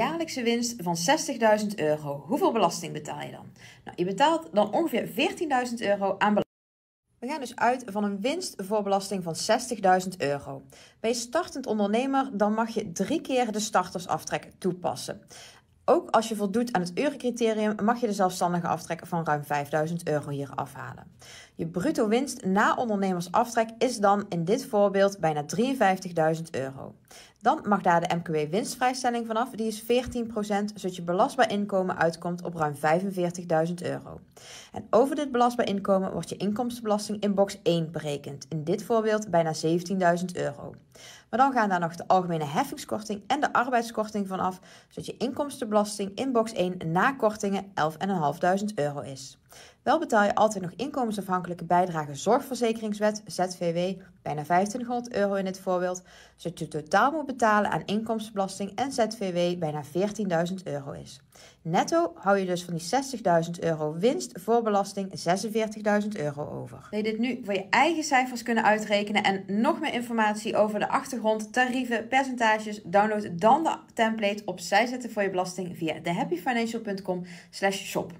jaarlijkse winst van 60.000 euro. Hoeveel belasting betaal je dan? Nou, je betaalt dan ongeveer 14.000 euro aan belasting. We gaan dus uit van een winst voor belasting van 60.000 euro. Bij startend ondernemer dan mag je drie keer de startersaftrek toepassen. Ook als je voldoet aan het urencriterium, mag je de zelfstandige aftrek van ruim 5000 euro hier afhalen. Je bruto winst na ondernemersaftrek is dan in dit voorbeeld bijna 53.000 euro. Dan mag daar de MKW winstvrijstelling vanaf, die is 14%, zodat je belastbaar inkomen uitkomt op ruim 45.000 euro. En over dit belastbaar inkomen wordt je inkomstenbelasting in box 1 berekend, in dit voorbeeld bijna 17.000 euro. Maar dan gaan daar nog de algemene heffingskorting en de arbeidskorting vanaf, zodat je inkomstenbelasting in box 1 na kortingen 11.500 euro is. Wel betaal je altijd nog inkomensafhankelijke bijdrage zorgverzekeringswet, ZVW, bijna 15.000 euro in dit voorbeeld, zodat je totaal moet betalen aan inkomstenbelasting en ZVW bijna 14.000 euro is. Netto hou je dus van die 60.000 euro winst voor belasting 46.000 euro over. Wil je dit nu voor je eigen cijfers kunnen uitrekenen en nog meer informatie over de achtergrond, tarieven, percentages, download dan de template op Zij zetten voor je belasting via thehappyfinancial.com slash shop.